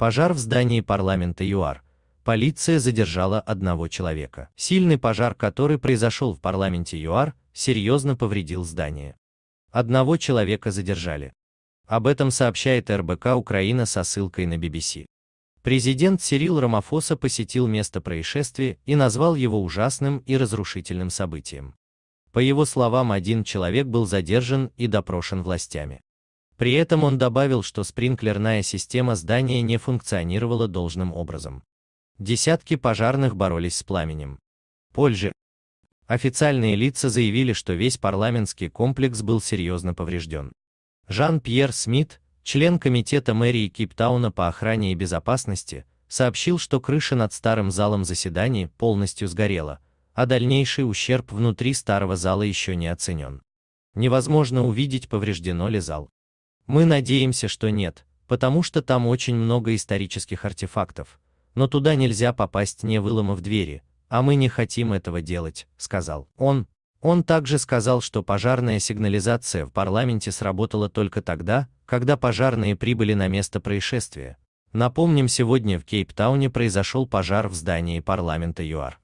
Пожар в здании парламента ЮАР. Полиция задержала одного человека. Сильный пожар, который произошел в парламенте ЮАР, серьезно повредил здание. Одного человека задержали. Об этом сообщает РБК Украина со ссылкой на BBC. Президент Сирил Рамафоса посетил место происшествия и назвал его ужасным и разрушительным событием. По его словам, один человек был задержан и допрошен властями. При этом он добавил, что спринклерная система здания не функционировала должным образом. Десятки пожарных боролись с пламенем. Позже официальные лица заявили, что весь парламентский комплекс был серьезно поврежден. Жан-Пьер Смит, член комитета мэрии Киптауна по охране и безопасности, сообщил, что крыша над старым залом заседаний полностью сгорела, а дальнейший ущерб внутри старого зала еще не оценен. Невозможно увидеть, повреждено ли зал. Мы надеемся, что нет, потому что там очень много исторических артефактов, но туда нельзя попасть, не выломав двери, а мы не хотим этого делать, сказал он. Он также сказал, что пожарная сигнализация в парламенте сработала только тогда, когда пожарные прибыли на место происшествия. Напомним, сегодня в Кейптауне произошел пожар в здании парламента ЮАР.